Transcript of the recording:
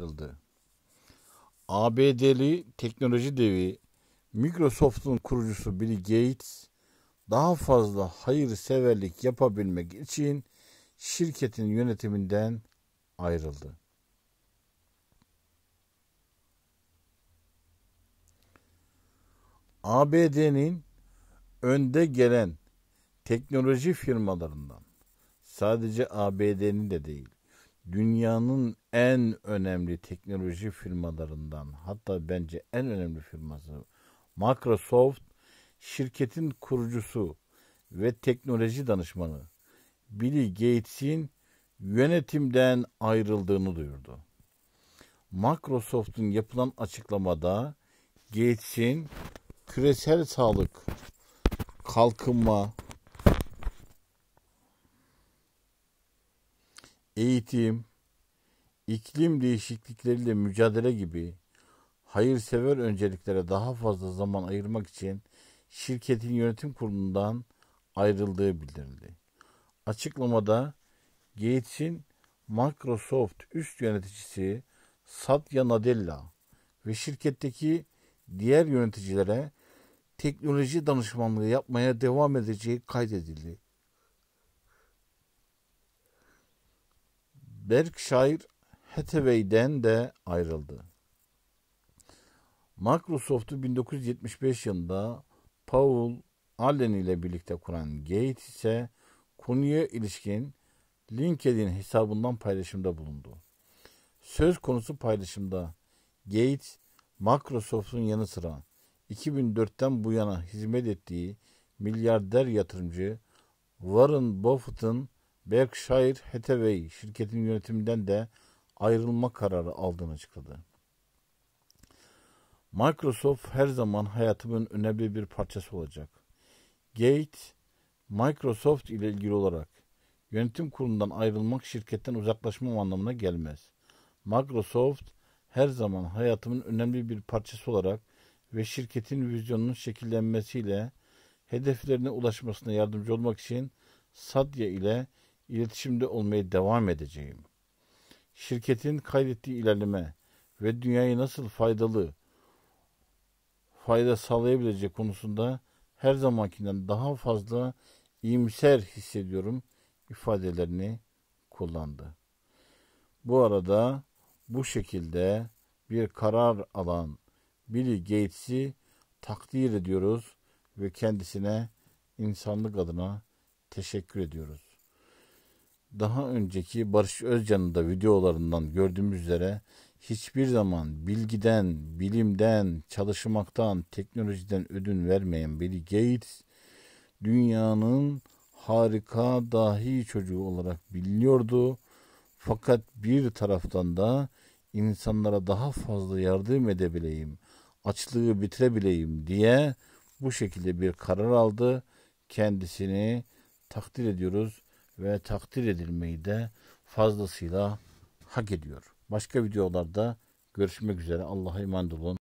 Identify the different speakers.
Speaker 1: ayrıldı. ABD'li teknoloji devi Microsoft'un kurucusu Bill Gates daha fazla hayırseverlik yapabilmek için şirketin yönetiminden ayrıldı. ABD'nin önde gelen teknoloji firmalarından sadece ABD'nin de değil dünyanın en önemli teknoloji firmalarından hatta bence en önemli firması Microsoft şirketin kurucusu ve teknoloji danışmanı Bill Gates'in yönetimden ayrıldığını duyurdu. Microsoft'un yapılan açıklamada Gates'in küresel sağlık, kalkınma, eğitim, iklim değişiklikleriyle mücadele gibi hayırsever önceliklere daha fazla zaman ayırmak için şirketin yönetim kurulundan ayrıldığı bildirildi. Açıklamada Gates'in Microsoft üst yöneticisi Satya Nadella ve şirketteki diğer yöneticilere teknoloji danışmanlığı yapmaya devam edeceği kaydedildi. Berk şair Hathaway'den de ayrıldı. Microsoft'u 1975 yılında Paul Allen ile birlikte kuran Gates ise konuya ilişkin LinkedIn hesabından paylaşımda bulundu. Söz konusu paylaşımda Gates, Microsoft'un yanı sıra 2004'ten bu yana hizmet ettiği milyarder yatırımcı Warren Buffett'ın Berkshire Hathaway şirketin yönetiminden de ayrılma kararı aldığını açıkladı. Microsoft her zaman hayatımın önemli bir parçası olacak. Gates, Microsoft ile ilgili olarak yönetim kurulundan ayrılmak şirketten uzaklaşmam anlamına gelmez. Microsoft her zaman hayatımın önemli bir parçası olarak ve şirketin vizyonunun şekillenmesiyle hedeflerine ulaşmasına yardımcı olmak için Sadya ile iletişimde olmaya devam edeceğim. Şirketin kaydettiği ilerleme ve dünyayı nasıl faydalı, fayda sağlayabileceği konusunda her zamankinden daha fazla iyimser hissediyorum ifadelerini kullandı. Bu arada bu şekilde bir karar alan Bill Gates'i takdir ediyoruz ve kendisine insanlık adına teşekkür ediyoruz daha önceki Barış Özcan'ın da videolarından gördüğümüz üzere hiçbir zaman bilgiden, bilimden, çalışmaktan, teknolojiden ödün vermeyen Bill Gates dünyanın harika dahi çocuğu olarak biliniyordu. Fakat bir taraftan da insanlara daha fazla yardım edebileyim, açlığı bitirebileyim diye bu şekilde bir karar aldı. Kendisini takdir ediyoruz ve takdir edilmeyi de fazlasıyla hak ediyor. Başka videolarda görüşmek üzere. Allah'a emanet olun.